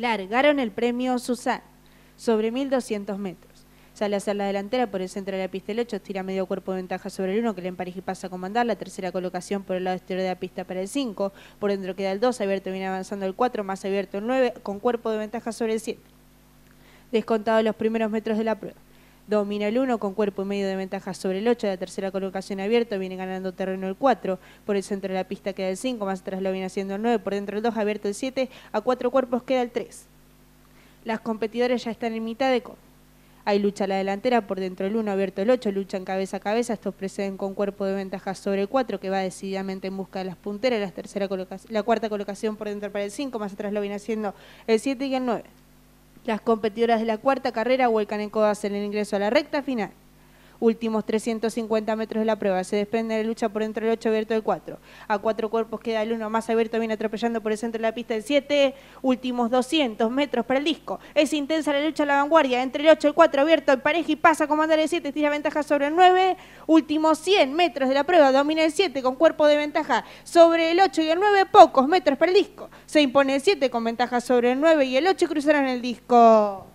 largaron el premio Susan sobre 1200 metros. Sale hacia la delantera por el centro de la pista el 8, tira medio cuerpo de ventaja sobre el 1 que le empareja y pasa a comandar. La tercera colocación por el lado exterior de la pista para el 5. Por dentro queda el 2, abierto viene avanzando el 4, más abierto el 9 con cuerpo de ventaja sobre el 7. Descontado los primeros metros de la prueba domina el 1 con cuerpo y medio de ventaja sobre el 8, la tercera colocación abierto, viene ganando terreno el 4, por el centro de la pista queda el 5, más atrás lo viene haciendo el 9, por dentro el 2, abierto el 7, a cuatro cuerpos queda el 3. Las competidoras ya están en mitad de Hay lucha a la delantera, por dentro el 1, abierto el 8, luchan cabeza a cabeza, estos preceden con cuerpo de ventaja sobre el 4, que va decididamente en busca de las punteras, la, tercera la cuarta colocación por dentro para el 5, más atrás lo viene haciendo el 7 y el 9. Las competidoras de la cuarta carrera vuelcan en codas en el ingreso a la recta final últimos 350 metros de la prueba. Se desprende la lucha por entre el 8, abierto del 4. A cuatro cuerpos queda el 1, más abierto viene atropellando por el centro de la pista el 7. Últimos 200 metros para el disco. Es intensa la lucha a la vanguardia entre el 8 y el 4, abierto el pareja y pasa a comandar el 7, tira ventaja sobre el 9. Últimos 100 metros de la prueba, domina el 7 con cuerpo de ventaja sobre el 8 y el 9, pocos metros para el disco. Se impone el 7 con ventaja sobre el 9 y el 8 cruzarán el disco.